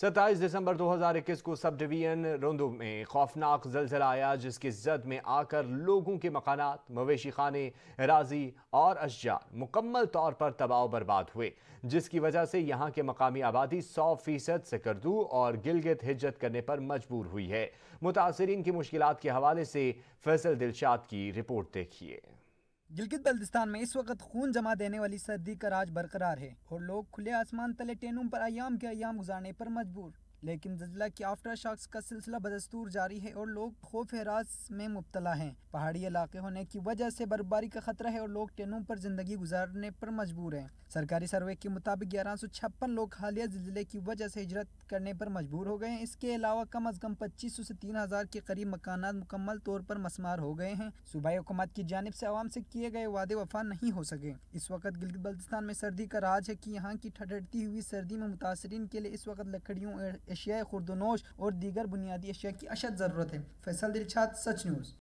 सत्ताईस दिसंबर 2021 को sub division रोंदो में खौफनाक जलजला आया जिसकी जद में आकर लोगों के मकान मवेशी खाने राजी और अशजार मुकम्मल तौर पर तबाह बर्बाद हुए जिसकी वजह से यहाँ के मकामी आबादी सौ फीसद करदू और गिलगित हिजत करने पर मजबूर हुई है मुतासरीन की मुश्किल के हवाले से फैसल दिलशाद की रिपोर्ट देखिए गिलगित बल्दिस्तान में इस वक्त खून जमा देने वाली सर्दी का राज बरकरार है और लोग खुले आसमान तले टेनों पर आयाम के आयाम गुजारने पर मजबूर लेकिन जलजिला के आफ्टर शॉक्स का सिलसिला बदस्तूर जारी है और लोग खौफ हरास में मुबतला हैं पहाड़ी इलाके होने की वजह से बर्फबारी का खतरा है और लोग ट्रेनों पर जिंदगी गुजारने पर मजबूर हैं सरकारी सर्वे के मुताबिक ग्यारह सौ छप्पन लोग हालिया जिले की वजह से हिजरत करने पर मजबूर हो गए हैं इसके अलावा कम अज कम पच्चीस सौ से तीन हजार के करीब मकान मुकम्मल तौर पर मसमार हो गए हैं सूबाई हुकूमत की जानब से आवाम से किए गए वादे वफा नहीं हो सके इस वक्त गिलगित बल्तिस्तान में सर्दी का राज है कि यहाँ की ठटती हुई सर्दी में मुतासरी के लिए इस वक्त लकड़ियों अशिया खुर्दनोश और दीगर बुनियादी अशिया की अशद ज़रूरत है फैसल दिलशाद सच न्यूज़